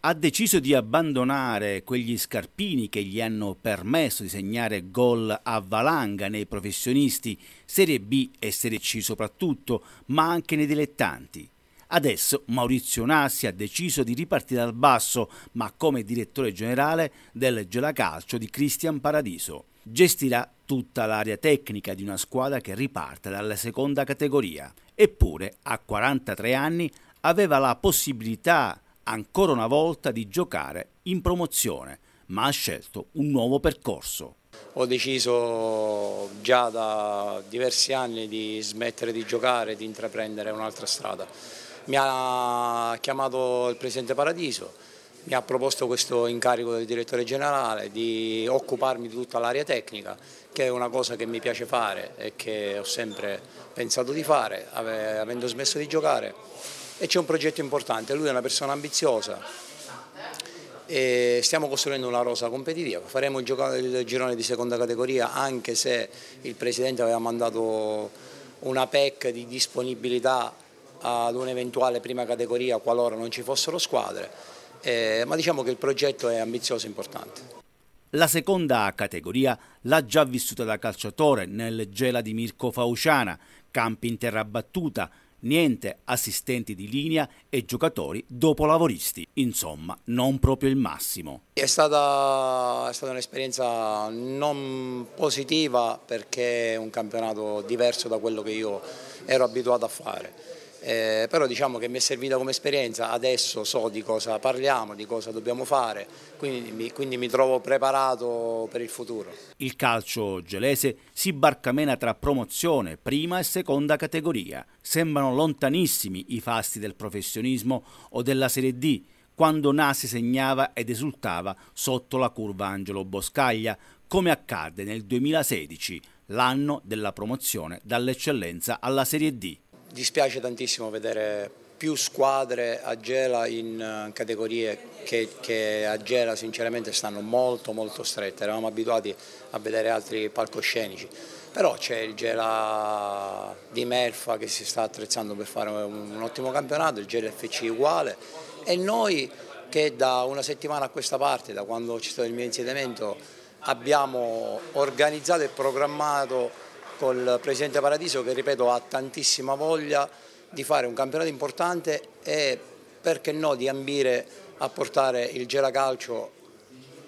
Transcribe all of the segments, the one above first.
ha deciso di abbandonare quegli scarpini che gli hanno permesso di segnare gol a valanga nei professionisti Serie B e Serie C soprattutto, ma anche nei dilettanti. Adesso Maurizio Nassi ha deciso di ripartire dal basso, ma come direttore generale del Gelacalcio di Cristian Paradiso. Gestirà tutta l'area tecnica di una squadra che riparte dalla seconda categoria. Eppure, a 43 anni, aveva la possibilità ancora una volta di giocare in promozione, ma ha scelto un nuovo percorso. Ho deciso già da diversi anni di smettere di giocare, e di intraprendere un'altra strada. Mi ha chiamato il Presidente Paradiso, mi ha proposto questo incarico del direttore generale di occuparmi di tutta l'area tecnica, che è una cosa che mi piace fare e che ho sempre pensato di fare, avendo smesso di giocare e c'è un progetto importante, lui è una persona ambiziosa, e stiamo costruendo una rosa competitiva, faremo il, girone di seconda categoria anche se il Presidente aveva mandato una PEC di disponibilità ad un'eventuale prima categoria qualora non ci fossero squadre, eh, ma diciamo che il progetto è ambizioso e importante. La seconda categoria l'ha già vissuta da calciatore nel Gela di Mirko Fauciana, campi in terra battuta, niente assistenti di linea e giocatori dopolavoristi, insomma non proprio il massimo. È stata, stata un'esperienza non positiva perché è un campionato diverso da quello che io ero abituato a fare eh, però diciamo che mi è servita come esperienza, adesso so di cosa parliamo, di cosa dobbiamo fare, quindi mi, quindi mi trovo preparato per il futuro. Il calcio gelese si barcamena tra promozione, prima e seconda categoria. Sembrano lontanissimi i fasti del professionismo o della Serie D, quando Nasi segnava ed esultava sotto la curva Angelo Boscaglia, come accadde nel 2016, l'anno della promozione dall'eccellenza alla Serie D. Dispiace tantissimo vedere più squadre a Gela in eh, categorie che, che, a Gela sinceramente stanno molto molto strette, eravamo abituati a vedere altri palcoscenici, però c'è il Gela di Melfa che si sta attrezzando per fare un, un ottimo campionato, il Gela FC uguale e noi che da una settimana a questa parte, da quando c'è stato il mio insediamento, abbiamo organizzato e programmato col Presidente Paradiso che ripeto ha tantissima voglia di fare un campionato importante e perché no di ambire a portare il Gela Calcio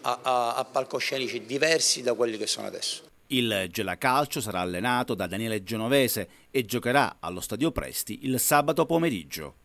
a, a, a palcoscenici diversi da quelli che sono adesso. Il Gelacalcio sarà allenato da Daniele Genovese e giocherà allo Stadio Presti il sabato pomeriggio.